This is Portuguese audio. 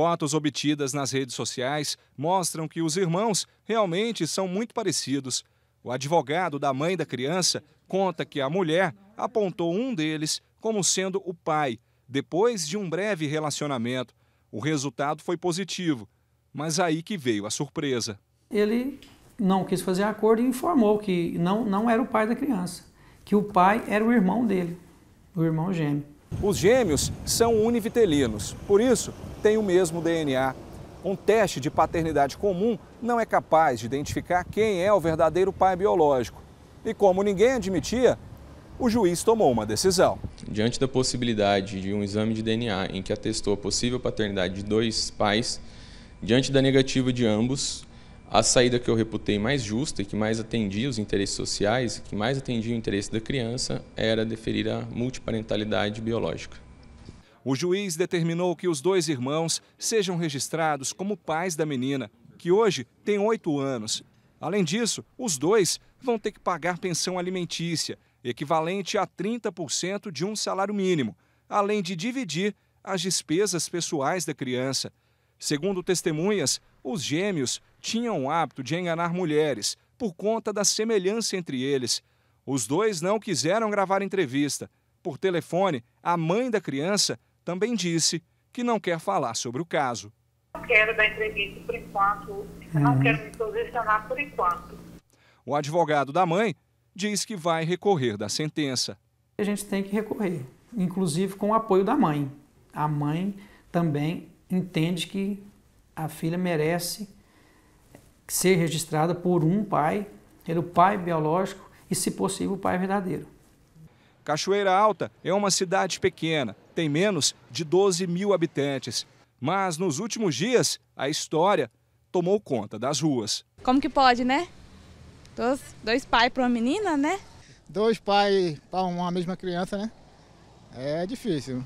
Fotos obtidas nas redes sociais mostram que os irmãos realmente são muito parecidos. O advogado da mãe da criança conta que a mulher apontou um deles como sendo o pai, depois de um breve relacionamento. O resultado foi positivo, mas aí que veio a surpresa. Ele não quis fazer acordo e informou que não, não era o pai da criança, que o pai era o irmão dele, o irmão gêmeo. Os gêmeos são univitelinos, por isso têm o mesmo DNA. Um teste de paternidade comum não é capaz de identificar quem é o verdadeiro pai biológico. E como ninguém admitia, o juiz tomou uma decisão. Diante da possibilidade de um exame de DNA em que atestou a possível paternidade de dois pais, diante da negativa de ambos, a saída que eu reputei mais justa e que mais atendia os interesses sociais, que mais atendia o interesse da criança, era deferir a multiparentalidade biológica. O juiz determinou que os dois irmãos sejam registrados como pais da menina, que hoje tem oito anos. Além disso, os dois vão ter que pagar pensão alimentícia, equivalente a 30% de um salário mínimo, além de dividir as despesas pessoais da criança. Segundo testemunhas, os gêmeos tinham o hábito de enganar mulheres por conta da semelhança entre eles. Os dois não quiseram gravar entrevista. Por telefone, a mãe da criança também disse que não quer falar sobre o caso. Não quero dar entrevista por enquanto, uhum. não quero me posicionar por enquanto. O advogado da mãe diz que vai recorrer da sentença. A gente tem que recorrer, inclusive com o apoio da mãe. A mãe também entende que a filha merece ser registrada por um pai, pelo pai biológico e, se possível, o pai verdadeiro. Cachoeira Alta é uma cidade pequena, tem menos de 12 mil habitantes. Mas nos últimos dias, a história tomou conta das ruas. Como que pode, né? Dois, dois pais para uma menina, né? Dois pais para uma mesma criança, né? É difícil.